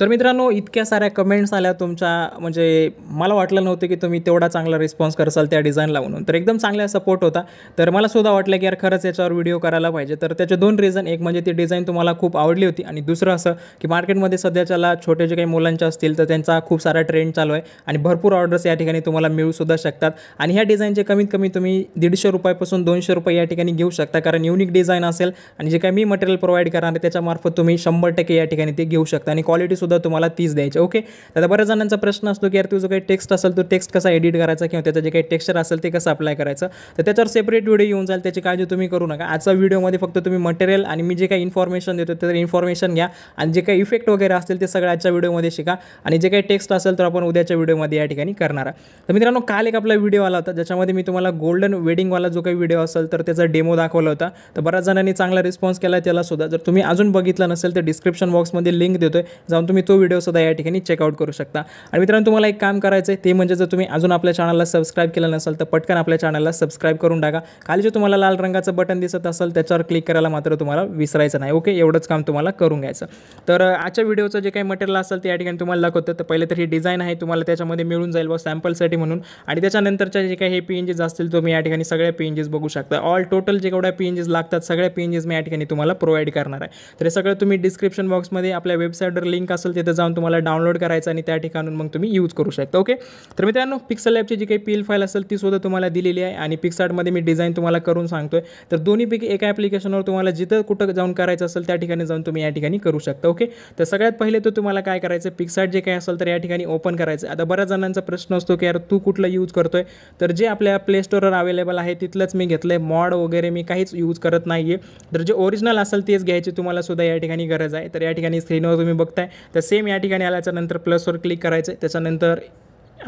तर मित्रांनो इतक्या साऱ्या कमेंट्स आल्या तुमच्या म्हणजे मला वाटलं नव्हतं की तुम्ही तेवढा चांगला रिस्पॉन्स करसाल त्या डिझाईनला म्हणून तर एकदम चांगला सपोर्ट होता तर मला सुद्धा वाटलं की यार खरंच याच्यावर व्हिडिओ करायला पाहिजे तर त्याचे दोन रिझन एक म्हणजे ती डिझाईन तुम्हाला खूप आवडली होती आणि दुसरं असं की मार्केटमध्ये सध्याच्याला छोटे जे काही मुलांचे असतील तर त्यांचा खूप सारा ट्रेंड चालू आहे आणि भरपूर ऑर्डर्स या ठिकाणी तुम्हाला मिळूसुद्धा शकतात आणि ह्या डिझाईनचे कमीत कमी तुम्ही दीडशे रुपयापासून दोनशे रुपये या ठिकाणी घेऊ शकता कारण युनिक डिझाईन असेल आणि जे काही मी मटेरियल प्रोव्हाइड करणार आहे त्याच्यामार्फत तुम्ही शंभर टक्के या ठिकाणी ते घेऊ शकता आणि क्वालिटी सुद्धा तुम्हाला तीस द्यायचे ओके आता बऱ्याच जणांचा प्रश्न असतो की यार तुझं काही टेक्स्ट असेल तो टेक्स्ट कसा एडिट करायचा किंवा त्याचं जे काही टेक्स्चर असेल ते कसं अप्लाय करायचं तर त्याच्यावर सेपरेट व्हिडिओ येऊन जाईल त्याची काळजी तुम्ही करू नका आजचा व्हिडिओमध्ये फक्त तुम्ही मटेरियल आणि मी जे काही इन्फॉर्मेशन देतो त्याचं इन्फॉर्मेशन घ्या आणि जे काही इफेक्ट वगैरे असतील ते सगळं आजच्या व्हिडिओमध्ये शिका आणि जे काही टेक्स्ट असेल तर आपण उद्याच्या व्हिडिओमध्ये या ठिकाणी करणार तर मित्रांनो काल एक आपला व्हिडिओ आला होता ज्याच्यामध्ये मी तुम्हाला गोल्डन वेडिंगवाला जो काही व्हिडिओ असेल तर त्याचा डेमो दाखवला होता तर बऱ्याच जणांनी चांगला रिस्पॉन्स केला त्याला सुद्धा जर तुम्ही अजून बघितला नसेल तर डिस्क्रिप्शन बॉक्समध्ये लिंक देतोय जाऊन तुम्ही तुम्ही तो व्हिडिओ सुद्धा या ठिकाणी चेकआउट करू शकता आणि मित्रांनो तुम्हाला एक काम करायचं आहे ते म्हणजे जर तुम्ही अजून आपल्या चॅनलला सबस्क्राईब केलं नसेल तर पटकन आपल्या चॅनलला सबस्क्राईब करून टाका खाली जे तुम्हाला लाल रंगाचं बटन दिसत असेल त्याच्यावर क्लिक करायला मात्र तुम्हाला विसरायचं नाही ओके एवढंच काम तुम्हाला करून घ्यायचं तर आजच्या व्हिडिओचं जे काही मटेरियल असेल ते या ठिकाणी तुम्हाला होतं तर पहिले तर ही डिझाईन आहे तुम्हाला त्याच्यामध्ये मिळून जाईल व सॅम्पलसाठी म्हणून आणि त्याच्यानंतरच्या जे काही हे पीएनजीज असतील तुम्ही या ठिकाणी सगळ्या पीएनजीज बघू शकता ऑल टोटल जे केवढ्या पीएनजीज लागतात सगळ्या पीएनजीज मी या ठिकाणी तुम्हाला प्रोव्हाइड करणार आहे तर हे सगळं तुम्ही डिस्क्रिप्शन बॉक्समध्ये आपल्या वेबसाईटवर लिंक असेल असेल जाऊन तुम्हाला डाउनलोड करायचं आणि त्या ठिकाणून मग तुम्ही यूज करू शकता ओके तर मित्रांनो पिक्सल ॲपची जी काही पी एल फाईल असेल ती सुद्धा तुम्हाला दिलेली आहे आणि पिक्सार्टमध्ये मी डिझाईन तुम्हाला करून सांगतोय तर दोन्हीपैकी एका ॲप्लिकेशनवर तुम्हाला जिथं कुठं जाऊन करायचं असेल त्या ठिकाणी जाऊन तुम्ही या ठिकाणी करू शकता ओके तर सगळ्यात पहिले तर तुम्हाला काय करायचं पिक्सार्ट जे काय असेल तर या ठिकाणी ओपन करायचं आता बऱ्याच जणांचा प्रश्न असतो की यार तू कुठलं यूज करतोय तर जे आपल्या प्ले स्टोरवर अवेलेबल आहे तिथलंच मी घेतलंय मॉड वगैरे मी काहीच यूज करत नाही आहे तर जे ओरिजिनल असेल तेच घ्यायची तुम्हाला सुद्धा या ठिकाणी गरज आहे तर या ठिकाणी स्क्रीनवर तुम्ही बघताय तर सेम या ठिकाणी आल्याच्यानंतर प्लसवर क्लिक करायचं आहे त्याच्यानंतर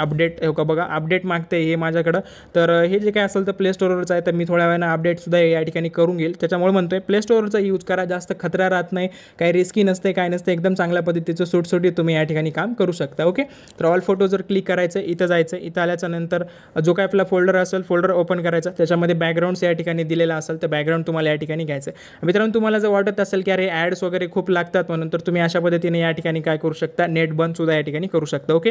अपडेट हो का बघा अपडेट मागते हे माझ्याकडं तर हे जे काय असेल तर प्ले स्टोअरवरचं आहे तर मी थोड्या वेळानं अपडेटसुद्धा या ठिकाणी करून घेईल त्याच्यामुळे म्हणतो आहे प्ले स्टोअरचा यूज करा जास्त खतरा राहत नाही काही रिस्की नसते काय नसते एकदम चांगल्या पद्धतीचं सुटसुटी तुम्ही या ठिकाणी काम करू शकता ओके तर ऑल फोटो जर क्लिक करायचं इथं जायचं इथं आल्याच्यानंतर नंतर जो काय आपला फोल्डर असेल फोल्डर ओपन करायचा त्याच्यामध्ये बॅकग्राऊंड्स या ठिकाणी दिलेला असेल तर बॅकग्राऊंड तुम्हाला या ठिकाणी घ्यायचं आहे मित्रांनो तुम्हाला जर वाटत असेल की अरे ॲड्स वगैरे खूप लागतात म्हणून तर तुम्ही अशा पद्धतीने या ठिकाणी काय करू शकता नेट बंदसुद्धा या ठिकाणी करू शकता ओके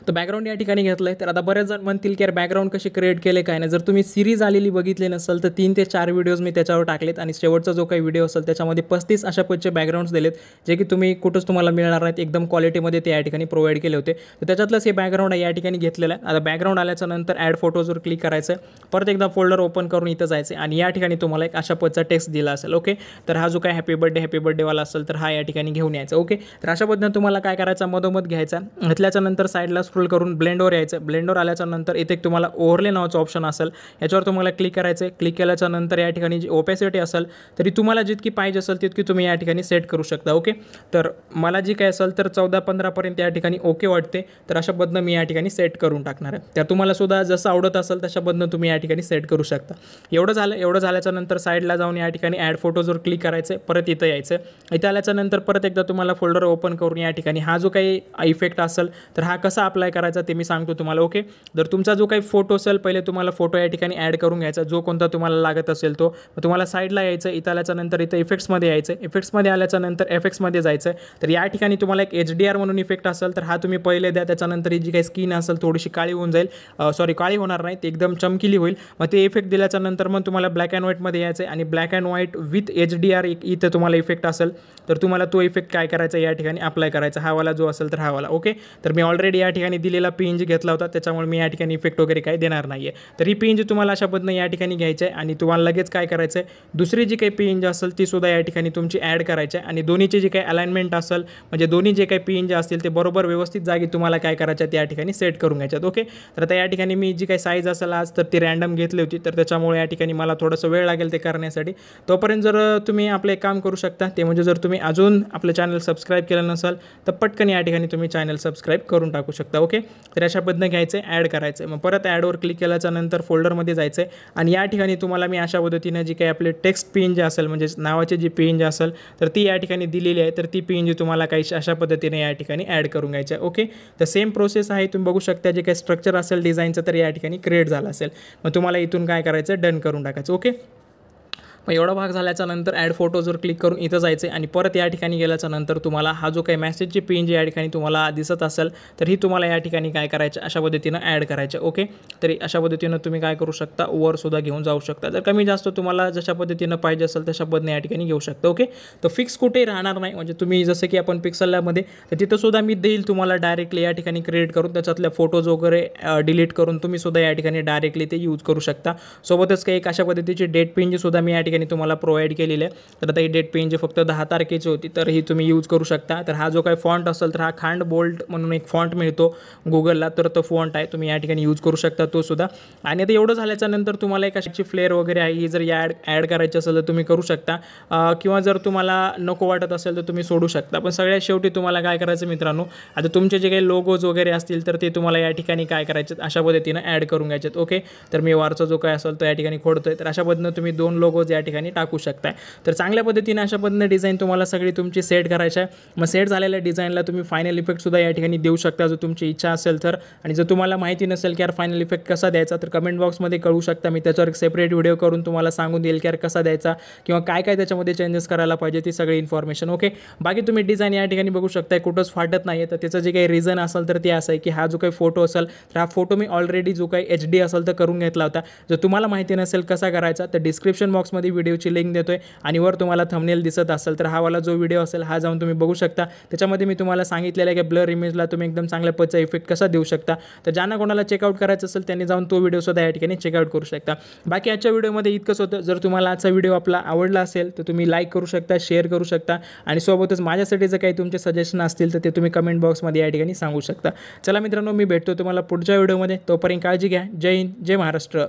तर बॅकग्राऊंड या ठिकाणी घेतलं आहे तर आता बरेच जण म्हणतील की यार बॅकग्राऊंड कसे क्रिएट केले काय नाही जर तुम्ही सिरीज आलेली बघितली नसेल तर तीन ते चार व्हिडिओज मी त्याच्यावर टाकलेत आणि शेवटचा जो काही व्हिडिओ असेल त्याच्यामध्ये पस्तीस अशा पदचे बॅकग्राऊंड्स दिलेत जे की तुम्ही कुठंच तुम्हाला मिळणार नाहीत एकदम क्वालिटीमध्ये ते या ठिकाणी प्रोव्हाइड केले होते तर त्याच्यातलंच हे बॅकग्राऊंड या ठिकाणी घेतलेलं आहे आता बॅकग्राऊंड आल्याच्यानंतर नंतर ॲड फोटोजवर क्लिक करायचं परत एकदा फोल्डर ओपन करून इथं जायचं आणि या ठिकाणी तुम्हाला एक अशा पदचा टेक्स्ट दिला असेल ओके तर हा जो काय हॅपी बर्थडे हॅपी बर्थडेवाला असेल तर हा या ठिकाणी घेऊन यायचा ओके तर अशा पद्धतीनं तुम्हाला काय करायचा मधोमध घ्यायचा घेतल्याच्यानंतर साईडला स्क्रोल करून ब्लेंडवर यायचं ब्लेंडवर आल्याच्यानंतर नंतर इथे तुम्हाला ओव्हरले नावाचं ऑप्शन असेल याच्यावर तुम्हाला क्लिक करायचं क्लिक केल्याच्यानंतर या ठिकाणी जी ओपेसिटी असेल तरी तुम्हाला जितकी पाहिजे असेल तितकी तुम्ही या ठिकाणी सेट करू शकता ओके तर मला जी काय असेल तर चौदा पंधरापर्यंत या ठिकाणी ओके वाटते तर अशा पद्धतीनं मी या ठिकाणी सेट करून टाकणार आहे तर तुम्हाला सुद्धा जसं आवडत असेल तशा तुम्ही या ठिकाणी सेट करू शकता एवढं झालं एवढं झाल्याच्यानंतर साईडला जाऊन या ठिकाणी ॲड फोटोजवर क्लिक करायचं परत इथं यायचं इथं आल्याच्यानंतर परत एकदा तुम्हाला फोल्डर ओपन करून या ठिकाणी हा जो काही इफेक्ट असेल तर हा कसा आपला अप्लाय करायचा ते मी सांगतो तुम्हाला ओके जर तुमचा जो काही फोटो असेल पहिले तुम्हाला फोटो या ठिकाणी ॲड करून घ्यायचा जो कोणता तुम्हाला लागत असेल तो तुम्हाला साईडला यायचं इथं आल्याच्या नंतर इथं इफेक्ट्समध्ये यायचं इफेक्ट्समध्ये आल्याच्या नंतर एफेक्ट्समध्ये जायचं तर या ठिकाणी तुम्हाला एक एच डी आर म्हणून इफेक्ट असेल तर हा तुम्ही पहिले द्या त्याच्यानंतर जी काही स्किन असेल थोडीशी काळी होऊन जाईल सॉरी काळी होणार नाही ते एकदम चमकिली होईल मग ते इफेक्ट दिल्याच्या नंतर मग तुम्हाला ब्लॅक अँड व्हाईटमध्ये यायचं आहे आणि black and white with H D R इथं तुम्हाला इफेक्ट असेल तर तुम्हाला तो इफेक्ट काय करायचा या ठिकाणी अप्लाय करायचा हा वाला जो असेल तर हा वाला ओके तर मी ऑलरेडी या ठिकाणी ठिकाणी दिलेला पेंज घेतला होता त्याच्यामुळे मी या ठिकाणी इफेक्ट वगैरे काही देणार नाही आहे तर ही पेंज तुम्हाला अशा पद्धतीनं या ठिकाणी घ्यायचं आहे आणि तुम्हाला लगेच काय करायचं आहे दुसरी जी काही पेंज असेल ती सुद्धा या ठिकाणी तुमची ॲड करायची आहे आणि दोन्हीचे जे काही अलाइनमेंट असेल म्हणजे दोन्ही जे काही पेंज असतील ते बरोबर व्यवस्थित जागी तुम्हाला काय आहे त्या ठिकाणी सेट करून घ्यायच्यात ओके तर आता या ठिकाणी मी जी काही साईज असेल आज तर ती रँडम घेतली होती तर त्याच्यामुळे या ठिकाणी मला थोडंसं वेळ लागेल ते करण्यासाठी तोपर्यंत जर तुम्ही आपलं एक काम करू शकता ते म्हणजे जर तुम्ही अजून आपलं चॅनल सबस्क्राईब केलं नसाल तर पटकन या ठिकाणी तुम्ही चॅनल सबस्क्राईब करून टाकू शकता ओके तर अशा पद्धतीने घ्यायचं आहे ॲड करायचं आहे मग परत ॲडवर क्लिक केल्याच्या नंतर फोल्डरमध्ये जायचं आहे आणि या ठिकाणी तुम्हाला मी अशा पद्धतीनं जी काही आपले टेक्स्ट पेन जे असेल म्हणजेच नावाची जी पेन जे असेल तर ती या ठिकाणी दिलेली आहे तर ती पेन जी तुम्हाला काही अशा पद्धतीने या ठिकाणी ॲड करून घ्यायचं आहे ओके तर सेम प्रोसेस आहे तुम्ही बघू शकता जे काही स्ट्रक्चर असेल डिझाईनचं तर या ठिकाणी क्रिएट झालं असेल मग तुम्हाला इथून काय करायचं डन करून टाकायचं ओके मग एवढा भाग झाल्याच्या नंतर ॲड फोटोजवर क्लिक करून इथं जायचं आहे आणि परत या ठिकाणी गेल्याच्या नंतर तुम्हाला हा जो काही मॅसेजची पिन जी या ठिकाणी तुम्हाला दिसत असेल तर ही तुम्हाला या ठिकाणी काय करायचं अशा पद्धतीनं ॲड करायचं ओके तरी अशा पद्धतीनं तुम्ही काय करू शकता वरसुद्धा घेऊन जाऊ शकता जर कमी जास्त तुम्हाला जशा पद्धतीनं पाहिजे असेल तशा पद्धतीने या ठिकाणी घेऊ शकता ओके तर फिक्स कुठेही राहणार नाही म्हणजे तुम्ही जसं की आपण पिक्सलमध्ये लॅबमध्ये तर तिथंसुद्धा मी देईल तुम्हाला डायरेक्टली या ठिकाणी क्रिएट करून त्याच्यातल्या फोटोज वगैरे डिलीट करून तुम्हीसुद्धा या ठिकाणी डायरेक्टली ते यूज करू शकता सोबतच काही एक अशा पद्धतीची डेट पेन जी सुद्धा मी या ठिकाणी तुम्हाला प्रोव्हाइड केलेलं आहे तर आता ही डेट पेन जी फक्त दहा तारखेची होती तर ही तुम्ही यूज करू शकता तर हा जो काही फॉन्ट असेल तर हा खांड बोल्ट म्हणून एक फॉन्ट मिळतो गुगलला तर तो फॉन्ट आहे तुम्ही या ठिकाणी यूज करू शकता तो सुद्धा आणि आता एवढं झाल्याच्या नंतर तुम्हाला एक अशाची फ्लेअर वगैरे आहे ही जर या ॲड करायची असेल तर तुम्ही करू शकता किंवा जर तुम्हाला नको वाटत असेल तर तुम्ही सोडू शकता पण सगळ्यात शेवटी तुम्हाला काय करायचं मित्रांनो आता तुमचे जे काही लोगोज वगैरे असतील तर ते तुम्हाला या ठिकाणी काय करायचे अशा पद्धतीनं ॲड करून घ्यायचे ओके तर मी वारचा जो काय असेल तो या ठिकाणी खोडतोय तर अशा पद्धतीनं तुम्ही दोन लोगोज या या ठिकाणी टाकू शकताय तर चांगल्या पद्धतीने अशा पद्धतीने डिझाईन तुम्हाला सगळी तुमची सेट करायची आहे मग सेट झालेल्या डिझाईनला तुम्ही फायनल इफेक्ट सुद्धा या ठिकाणी देऊ शकता जर तुमची इच्छा असेल तर आणि जर तुम्हाला माहिती नसेल की यार फायनल इफेक्ट कसा द्यायचा तर कमेंट बॉक्समध्ये कळू शकता मी त्याच्यावर सेपरेट व्हिडिओ करून तुम्हाला सांगून देईल की यार कसा द्यायचा किंवा काय काय त्याच्यामध्ये चेंजेस करायला पाहिजे ती सगळी इन्फॉर्मेशन ओके बाकी तुम्ही डिझाईन या ठिकाणी बघू शकताय कुठंच फाटत नाही तर त्याचं जे काही रिझन असेल तर ते असं आहे की हा जो काही फोटो असेल तर हा फोटो मी ऑलरेडी जो काही एच डी असेल तर करून घेतला होता जर तुम्हाला माहिती नसेल कसा करायचा तर डिस्क्रिप्शन बॉक्समध्ये व्हिडिओची लिंक देतो आहे आणि वर तुम्हाला थंबनेल दिसत असेल तर हा वाला जो व्हिडिओ असेल हा जाऊन तुम्ही बघू शकता त्याच्यामध्ये मी तुम्हाला सांगितलेलं आहे की ब्लर इमेजला तुम्ही एकदम चांगल्या पचा इफेक्ट कसा देऊ शकता तर ज्यांना कोणाला चेकआउट करायचं असेल त्यांनी जाऊन तो सुद्धा या ठिकाणी चेकआउट करू शकता बाकी आजच्या व्हिडिओमध्ये इतकंच होतं जर तुम्हाला आजचा व्हिडिओ आपला आवडला असेल तर तुम्ही लाईक करू शकता शेअर करू शकता आणि सोबतच माझ्यासाठी जर काही तुमचे सजेशन असतील तर ते तुम्ही कमेंट बॉक्समध्ये या ठिकाणी सांगू शकता चला मित्रांनो मी भेटतो तुम्हाला पुढच्या व्हिडिओमध्ये तोपर्यंत काळजी घ्या जय हिंद जय महाराष्ट्र